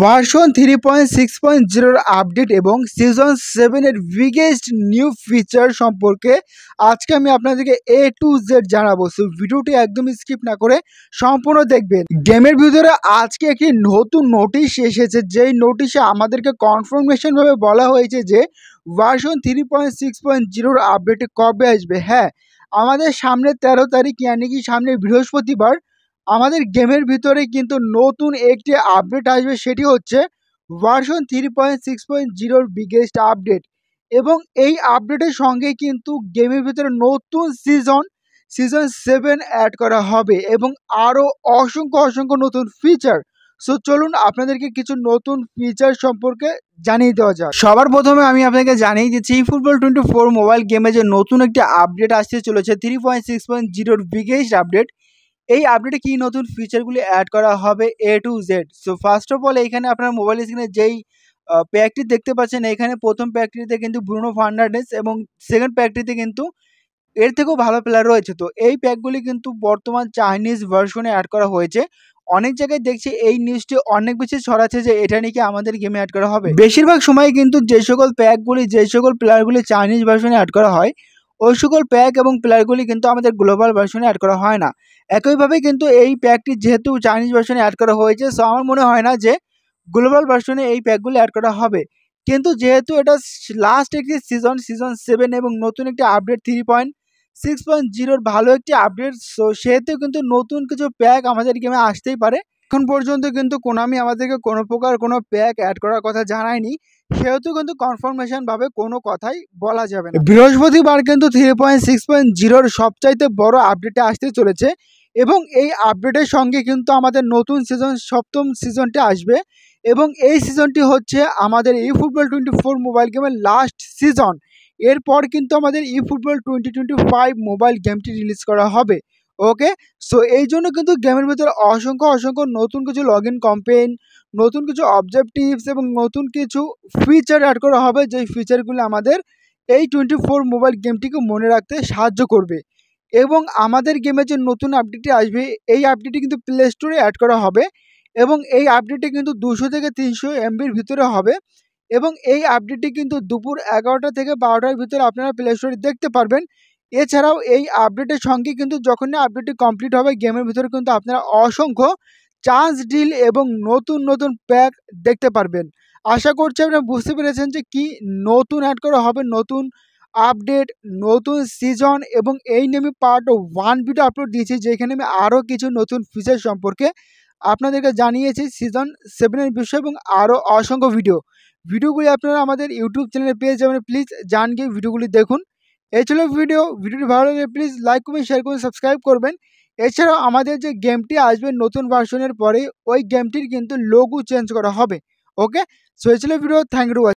version three point six point জিরোর update এবং season সেভেনের বিগেস্ট নিউ ফিচার সম্পর্কে আজকে আমি আপনাদেরকে এ টু জেড জানাবো সেই ভিডিওটি একদম স্কিপ না করে সম্পূর্ণ দেখবেন গেমের ভিতরে আজকে একটি নতুন নোটিশ এসেছে যেই নোটিশে আমাদেরকে কনফার্মেশনভাবে বলা হয়েছে যে version three point six point জিরোর আপডেটে কবে আসবে হ্যাঁ আমাদের সামনে তেরো তারিখ ইয়ানি কি সামনে বৃহস্পতিবার আমাদের গেমের ভিতরে কিন্তু নতুন একটি আপডেট আসবে সেটি হচ্ছে version three point six point জিরোর বিগেস্ট আপডেট এবং এই আপডেটের সঙ্গে কিন্তু গেমের ভিতরে নতুন সিজন সিজন সেভেন অ্যাড করা হবে এবং আরও অসংখ্য অসংখ্য নতুন ফিচার সো চলুন আপনাদেরকে কিছু নতুন ফিচার সম্পর্কে জানিয়ে দেওয়া যাক সবার প্রথমে আমি আপনাকে জানিয়ে দিচ্ছি ফুটবল টোয়েন্টি ফোর মোবাইল গেমে যে নতুন একটি আপডেট আসতে চলেছে থ্রি পয়েন্ট সিক্স পয়েন্ট জিরোর বিগেস্ট আপডেট এই আপডেটে কি নতুন ফিচারগুলি অ্যাড করা হবে A to Z so first of all এইখানে আপনার মোবাইল স্ক্রিনে যেই প্যাকটি দেখতে পাচ্ছেন এখানে প্রথম প্যাকটিতে কিন্তু ব্রুনো ফার্নান্ডেস এবং সেকেন্ড প্যাকটিতে কিন্তু এর থেকেও ভালো প্লেয়ার রয়েছে তো এই প্যাকগুলি কিন্তু বর্তমান চাইনিজ ভার্সনে অ্যাড করা হয়েছে অনেক জায়গায় দেখছি এই নিউজটি অনেক বেশি ছড়াচ্ছে যে এটা নাকি আমাদের গেমে অ্যাড করা হবে বেশিরভাগ সময় কিন্তু যে সকল প্যাকগুলি যে সকল প্লেয়ারগুলি চাইনিজ ভার্সনে অ্যাড করা হয় ওই সকল প্যাক এবং প্লেয়ারগুলি কিন্তু আমাদের গ্লোবাল ভার্সনে অ্যাড করা হয় না একইভাবে কিন্তু এই প্যাকটি যেহেতু চাইনিজ ভার্সনে অ্যাড করা হয়েছে সো আমার মনে হয় না যে গ্লোবাল ভার্সনে এই প্যাকগুলি অ্যাড করা হবে কিন্তু যেহেতু এটা লাস্ট একটি সিজন সিজন সেভেন এবং নতুন একটি update three point six point জিরোর ভালো একটি আপডেট সো সেহেতু কিন্তু নতুন কিছু প্যাক আমাদের গেমে আসতেই পারে এখন পর্যন্ত কিন্তু কোনামি আমাদেরকে কোনো প্রকার কোনো প্যাক অ্যাড করার কথা জানায়নি সেহেতু কিন্তু কনফার্মেশন ভাবে কোনো কথাই বলা যাবে না বৃহস্পতিবার কিন্তু থ্রি পয়েন্ট সিক্স পয়েন্ট জিরোর সবচাইতে বড় আপডেটে আসতে চলেছে এবং এই আপডেটের সঙ্গে কিন্তু আমাদের নতুন সিজন সপ্তম সিজনটি আসবে এবং এই সিজনটি হচ্ছে আমাদের eFootball twenty four mobile গেমের লাস্ট সিজন এরপর কিন্তু আমাদের eFootball twenty twenty five mobile গেমটি রিলিজ করা হবে ওকে সো এই জন্য কিন্তু গেমের ভিতরে অসংখ্য অসংখ্য নতুন কিছু লগ ইন কম্পেন নতুন কিছু অবজেক্টিভস এবং নতুন কিছু ফিচার অ্যাড করা হবে যেই ফিচারগুলো আমাদের এই টোয়েন্টি ফোর মোবাইল গেমটিকে মনে রাখতে সাহায্য করবে এবং আমাদের গেমে যে নতুন আপডেটটি আসবে এই আপডেটটি কিন্তু প্লে স্টোরে অ্যাড করা হবে এবং এই আপডেটটি কিন্তু দুশো থেকে তিনশো এমবির ভিতরে হবে এবং এই আপডেটটি কিন্তু দুপুর এগারোটা থেকে বারোটার ভিতরে আপনারা প্লে স্টোরে দেখতে পারবেন এছাড়াও এই আপডেটের সঙ্গে কিন্তু যখনই আপডেটটি কমপ্লিট হবে গেমের ভিতরে কিন্তু আপনারা অসংখ্য চান্স ডিল এবং নতুন নতুন প্যাক দেখতে পারবেন আশা করছি আপনারা বুঝতে পেরেছেন যে কি নতুন অ্যাড করা হবে নতুন আপডেট নতুন সিজন এবং এই নিয়ে আমি পার্ট ওয়ান ভিডিও আপলোড দিয়েছি যেখানে আমি আরও কিছু নতুন ফিচার সম্পর্কে আপনাদেরকে জানিয়েছি সিজন সেভেনের বিষয় এবং আরও অসংখ্য ভিডিও ভিডিওগুলি আপনারা আমাদের ইউটিউব চ্যানেলে পেয়ে যাবেন প্লিজ জান গিয়ে ভিডিওগুলি দেখুন এই ছিল ভিডিও ভিডিওটি ভালো লাগলে প্লিজ লাইক করবেন শেয়ার করবেন সাবস্ক্রাইব করবেন এছাড়াও আমাদের যে গেমটি আসবে নতুন ভার্সনের পরে ওই গেমটির কিন্তু লোগো চেঞ্জ করা হবে ওকে সো এই ছিল ভিডিও থ্যাংক ইউ